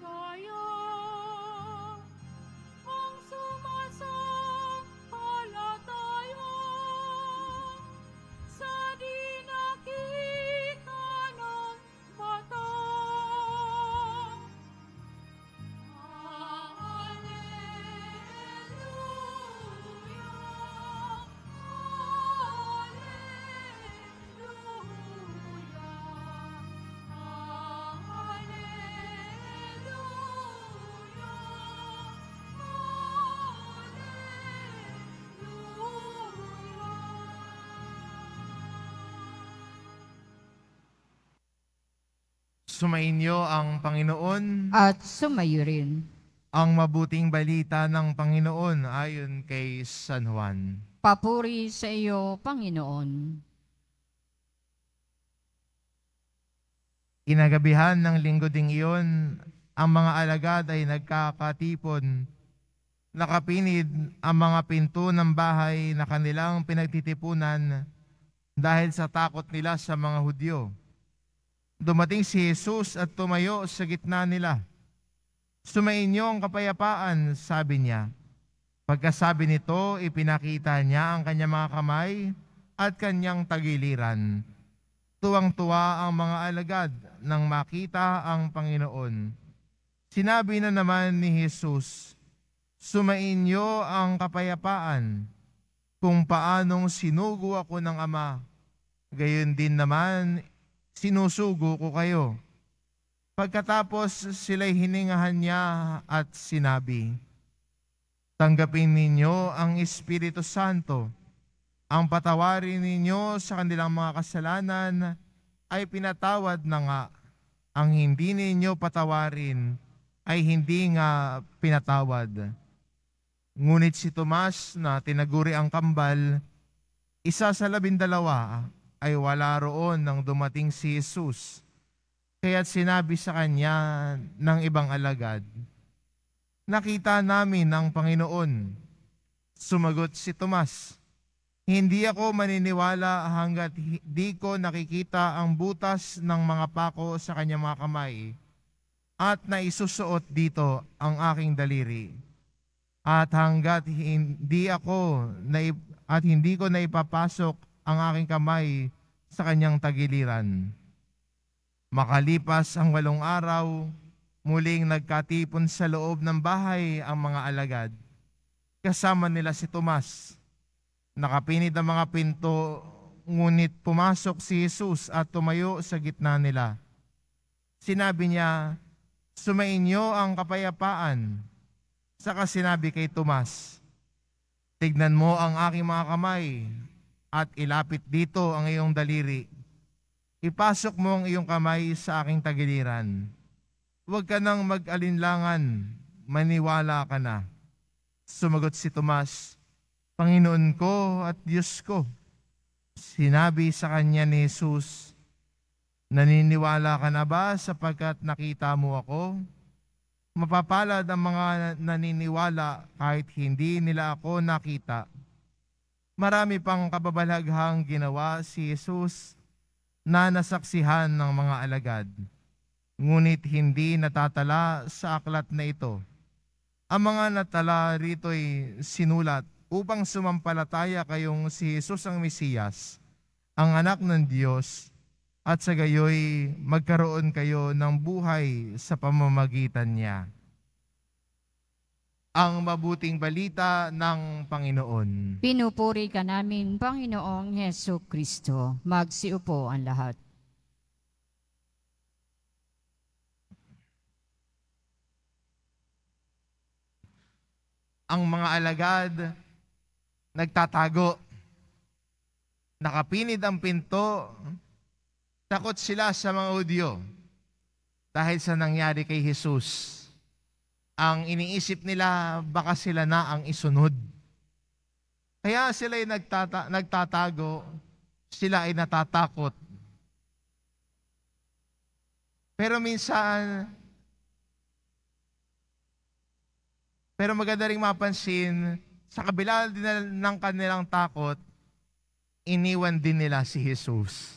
Goyal. Sumainyo ang Panginoon at sumayo rin. Ang mabuting balita ng Panginoon ayon kay San Juan. Papuri sa iyo, Panginoon. Inagabihan ng linggo ding iyon, ang mga alagad ay nagkakatipon. Nakapinid ang mga pinto ng bahay na kanilang pinagtitipunan dahil sa takot nila sa mga Hudyo. Dumating si Jesus at tumayo sa gitna nila. Sumainyo ang kapayapaan, sabi niya. Pagkasabi nito, ipinakita niya ang kanyang mga kamay at kanyang tagiliran. Tuwang-tuwa ang mga alagad nang makita ang Panginoon. Sinabi na naman ni Jesus, Sumainyo ang kapayapaan kung paanong sinugo ako ng Ama. Gayon din naman, sinusugo ko kayo. Pagkatapos sila'y hiningahan niya at sinabi, Tanggapin ninyo ang Espiritu Santo. Ang patawarin ninyo sa kanilang mga kasalanan ay pinatawad na nga. Ang hindi ninyo patawarin ay hindi nga pinatawad. Ngunit si Tomas na tinaguri ang kambal, isa sa labindalawa ay wala roon nang dumating si Jesus. Kaya't sinabi sa kanya ng ibang alagad, Nakita namin ang Panginoon. Sumagot si Tomas, Hindi ako maniniwala hanggat di ko nakikita ang butas ng mga pako sa kanyang mga kamay at naisusuot dito ang aking daliri. At hanggat hindi ako na, at hindi ko naipapasok ang aking kamay sa kanyang tagiliran. Makalipas ang walong araw, muling nagkatipon sa loob ng bahay ang mga alagad. Kasama nila si Tomas. Nakapinid ang mga pinto, ngunit pumasok si Jesus at tumayo sa gitna nila. Sinabi niya, Sumainyo ang kapayapaan. Saka sinabi kay Tomas, Tignan mo ang aking mga kamay at ilapit dito ang iyong daliri. Ipasok mo ang iyong kamay sa aking tagiliran. Huwag ka nang mag-alinlangan, maniwala ka na. Sumagot si Tomas, Panginoon ko at Diyos ko. Sinabi sa kanya ni Jesus, Naniniwala ka na ba sapagkat nakita mo ako? Mapapalad ang mga naniniwala kahit hindi nila ako nakita Marami pang kababalaghang ginawa si Jesus na nasaksihan ng mga alagad, ngunit hindi natatala sa aklat na ito. Ang mga natala rito'y sinulat upang sumampalataya kayong si Jesus ang Mesiyas, ang anak ng Diyos, at sa gayoy magkaroon kayo ng buhay sa pamamagitan niya ang mabuting balita ng Panginoon. Pinupuri ka namin, Panginoong Heso Kristo. Magsiupo ang lahat. Ang mga alagad, nagtatago. Nakapinid ang pinto, takot sila sa mga udyo dahil sa nangyari kay Jesus. Jesus ang iniisip nila, baka sila na ang isunod. Kaya sila ay nagtata- nagtatago, sila ay natatakot. Pero minsan, pero maganda rin mapansin, sa kabila din ng kanilang takot, iniwan din nila si Jesus.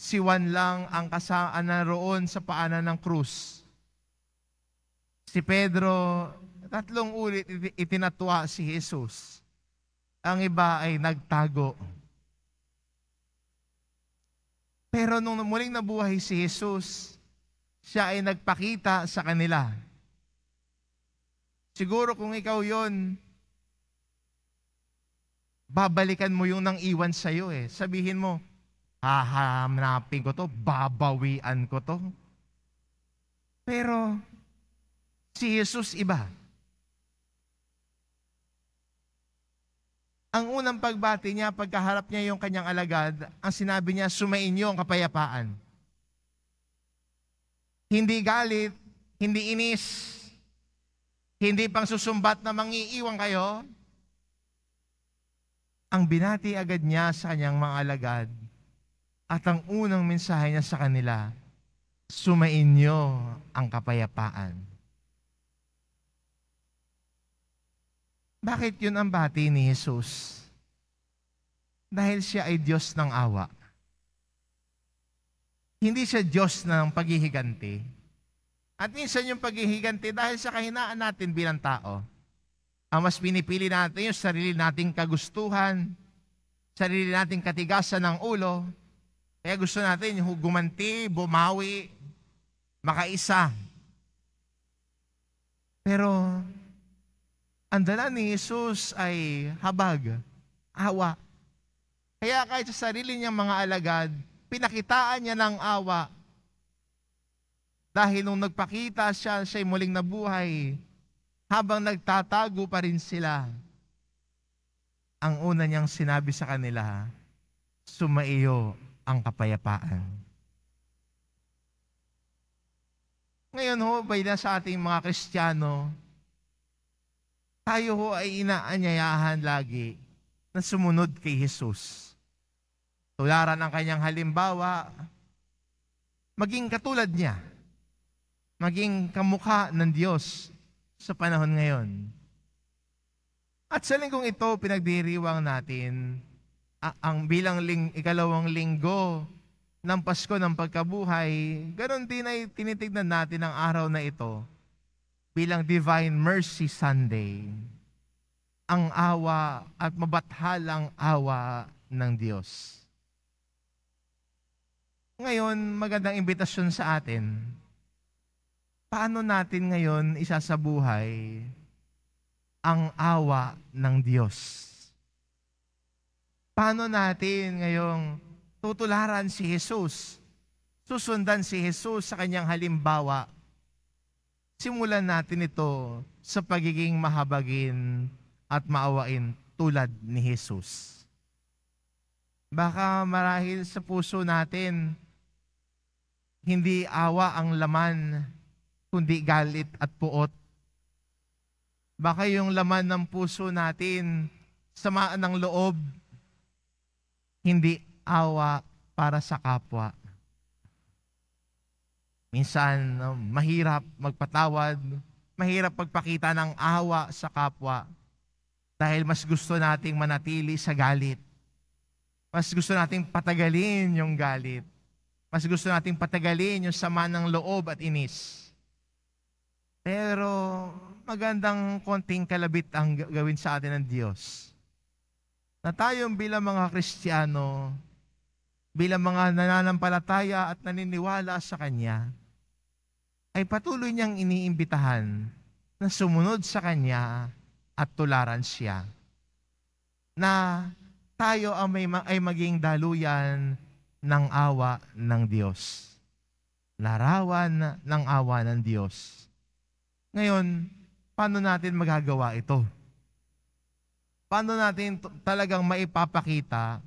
Si Juan lang ang kasaan na roon sa paanan ng krus si Pedro, tatlong ulit itinatwa si Jesus. Ang iba ay nagtago. Pero nung muling nabuhay si Jesus, siya ay nagpakita sa kanila. Siguro kung ikaw yon, babalikan mo yung nang iwan sa iyo eh. Sabihin mo, hahanapin ko to, babawian ko to. Pero Si Jesus iba. Ang unang pagbati niya, pagkaharap niya yung kanyang alagad, ang sinabi niya, sumain niyo ang kapayapaan. Hindi galit, hindi inis, hindi pang susumbat na mangiiwan kayo. Ang binati agad niya sa kanyang mga alagad at ang unang mensahe niya sa kanila, sumain niyo ang kapayapaan. Bakit yun ang bati ni Jesus? Dahil siya ay Diyos ng awa. Hindi siya Diyos ng paghihiganti. At minsan yung paghihiganti dahil sa kahinaan natin bilang tao. Ang mas pinipili natin yung sarili nating kagustuhan, sarili nating katigasan ng ulo. Kaya gusto natin yung gumanti, bumawi, makaisa. Pero ang dala ni Jesus ay habag, awa. Kaya kahit sa sarili niyang mga alagad, pinakitaan niya ng awa. Dahil nung nagpakita siya, siya'y muling nabuhay, habang nagtatago pa rin sila. Ang una niyang sinabi sa kanila, sumaiyo ang kapayapaan. Ngayon ho, bayla sa ating mga Kristiyano, tayo ho ay inaanyayahan lagi na sumunod kay Jesus. Tularan ang kanyang halimbawa, maging katulad niya, maging kamukha ng Diyos sa panahon ngayon. At sa linggong ito, pinagdiriwang natin ang bilang ling, ikalawang linggo ng Pasko ng Pagkabuhay, ganon din ay tinitignan natin ang araw na ito bilang Divine Mercy Sunday, ang awa at mabathalang awa ng Diyos. Ngayon, magandang imbitasyon sa atin. Paano natin ngayon isasabuhay ang awa ng Diyos? Paano natin ngayong tutularan si Jesus, susundan si Jesus sa kanyang halimbawa simulan natin ito sa pagiging mahabagin at maawain tulad ni Jesus. Baka marahil sa puso natin, hindi awa ang laman, kundi galit at puot. Baka yung laman ng puso natin, samaan ng loob, hindi awa para sa kapwa, Minsan, mahirap magpatawad, mahirap pagpakita ng awa sa kapwa dahil mas gusto nating manatili sa galit. Mas gusto nating patagalin yung galit. Mas gusto nating patagalin yung sama ng loob at inis. Pero magandang konting kalabit ang gawin sa atin ng Diyos. Na tayong bilang mga Kristiyano, bilang mga nananampalataya at naniniwala sa Kanya, ay patuloy niyang iniimbitahan na sumunod sa Kanya at tularan siya. Na tayo ang may, ay maging daluyan ng awa ng Diyos. Larawan ng awa ng Diyos. Ngayon, paano natin magagawa ito? Paano natin talagang maipapakita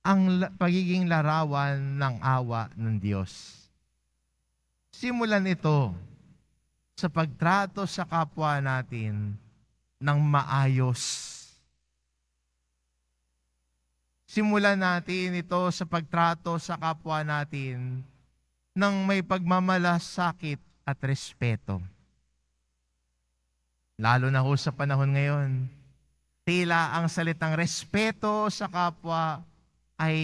ang pagiging larawan ng awa ng Diyos. Simulan ito sa pagtrato sa kapwa natin ng maayos. Simulan natin ito sa pagtrato sa kapwa natin ng may pagmamalasakit at respeto. Lalo na ho sa panahon ngayon, tila ang salitang respeto sa kapwa ay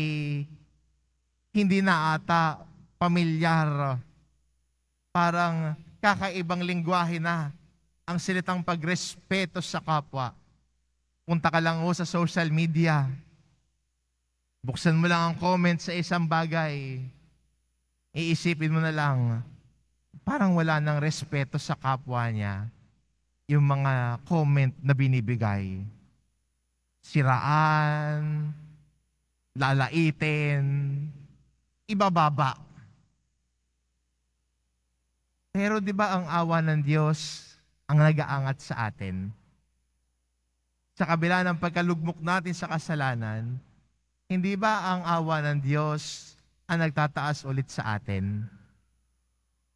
hindi na ata pamilyar. Parang kakaibang lingwahe na ang silitang pagrespeto sa kapwa. Punta ka lang ho sa social media. Buksan mo lang ang comment sa isang bagay. Iisipin mo na lang, parang wala nang respeto sa kapwa niya yung mga comment na binibigay. Siraan, lalaitin, ibababa. Pero 'di ba ang awa ng Diyos ang nagaangat sa atin? Sa kabila ng pagkalugmok natin sa kasalanan, hindi ba ang awa ng Diyos ang nagtataas ulit sa atin?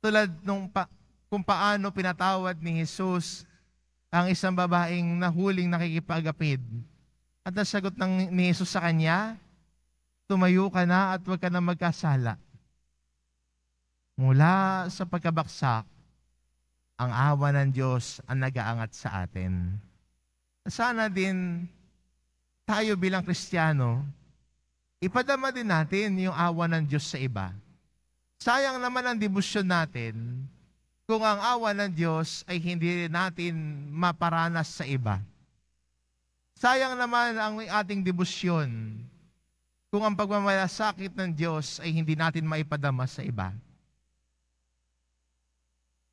Tulad nung pa- kung paano pinatawad ni Jesus ang isang babaeng nahuling nakikipagapid. At ang sagot ng ni Jesus sa kanya, tumayo ka na at huwag ka na magkasala. Mula sa pagkabaksak, ang awa ng Diyos ang nagaangat sa atin. Sana din tayo bilang Kristiyano, ipadama din natin yung awa ng Diyos sa iba. Sayang naman ang debosyon natin kung ang awa ng Diyos ay hindi natin maparanas sa iba. Sayang naman ang ating debosyon kung ang pagmamalasakit ng Diyos ay hindi natin maipadama sa iba.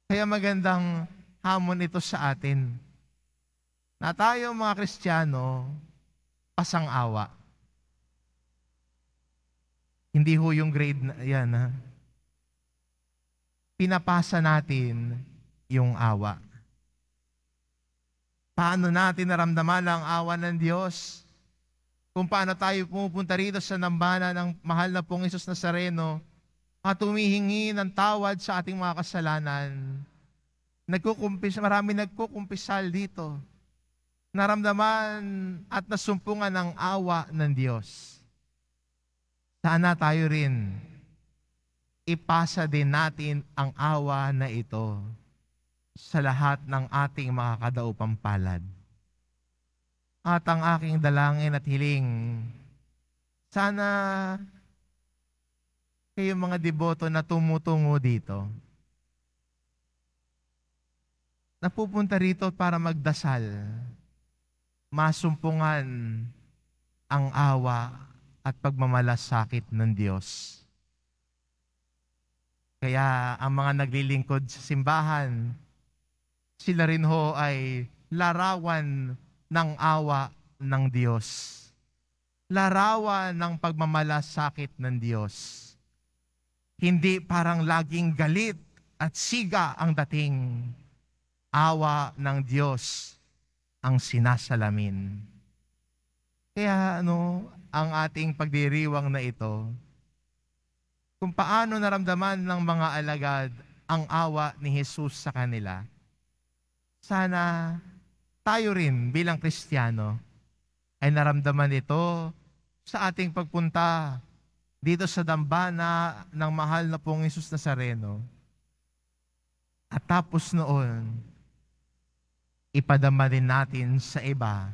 Kaya magandang hamon ito sa atin na tayo mga Kristiyano, pasang-awa. Hindi ho yung grade na, yan ha. Pinapasa natin yung awa. Paano natin naramdaman ang awa ng Diyos? kung paano tayo pumupunta rito sa nambana ng mahal na pong Isus Nazareno at humihingi ng tawad sa ating mga kasalanan. Nagkukumpis, marami nagkukumpisal dito. Naramdaman at nasumpungan ng awa ng Diyos. Sana tayo rin ipasa din natin ang awa na ito sa lahat ng ating mga kadaupang palad at ang aking dalangin at hiling. Sana kayong mga deboto na tumutungo dito, napupunta rito para magdasal, masumpungan ang awa at pagmamalasakit ng Diyos. Kaya ang mga naglilingkod sa simbahan, sila rin ho ay larawan ng awa ng Diyos. Larawan ng pagmamalasakit ng Diyos. Hindi parang laging galit at siga ang dating. Awa ng Diyos ang sinasalamin. Kaya ano, ang ating pagdiriwang na ito, kung paano naramdaman ng mga alagad ang awa ni Jesus sa kanila, sana tayo rin bilang Kristiyano ay naramdaman ito sa ating pagpunta dito sa dambana ng mahal na pong na Nazareno. At tapos noon, ipadama rin natin sa iba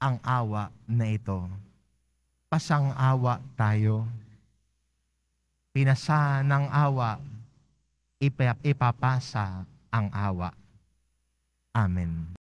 ang awa na ito. Pasang-awa tayo. Pinasa ng awa, ipapasa ang awa. Amen.